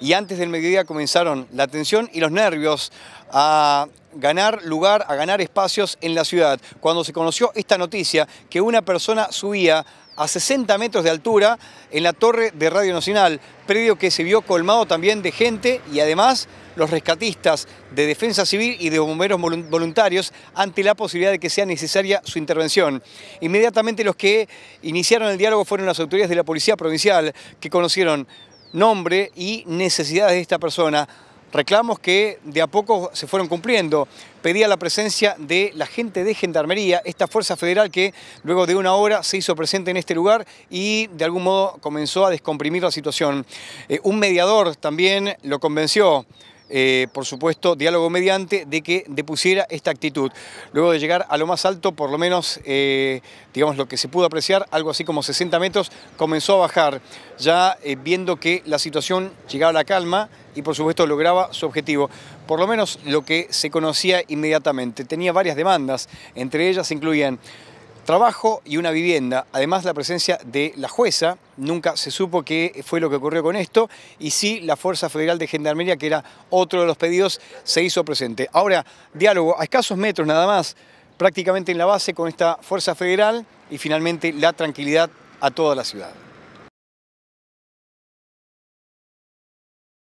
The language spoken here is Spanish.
y antes del mediodía comenzaron la tensión y los nervios a ganar lugar, a ganar espacios en la ciudad. Cuando se conoció esta noticia que una persona subía a 60 metros de altura en la torre de Radio Nacional, predio que se vio colmado también de gente y además los rescatistas de Defensa Civil y de bomberos voluntarios ante la posibilidad de que sea necesaria su intervención. Inmediatamente los que iniciaron el diálogo fueron las autoridades de la Policía Provincial que conocieron nombre y necesidades de esta persona. Reclamos que de a poco se fueron cumpliendo. Pedía la presencia de la gente de Gendarmería, esta fuerza federal que luego de una hora se hizo presente en este lugar y de algún modo comenzó a descomprimir la situación. Eh, un mediador también lo convenció. Eh, por supuesto, diálogo mediante, de que depusiera esta actitud. Luego de llegar a lo más alto, por lo menos, eh, digamos, lo que se pudo apreciar, algo así como 60 metros, comenzó a bajar, ya eh, viendo que la situación llegaba a la calma y, por supuesto, lograba su objetivo. Por lo menos lo que se conocía inmediatamente. Tenía varias demandas, entre ellas incluían trabajo y una vivienda. Además, la presencia de la jueza, nunca se supo qué fue lo que ocurrió con esto, y sí, la Fuerza Federal de Gendarmería, que era otro de los pedidos, se hizo presente. Ahora, diálogo a escasos metros nada más, prácticamente en la base con esta Fuerza Federal, y finalmente la tranquilidad a toda la ciudad.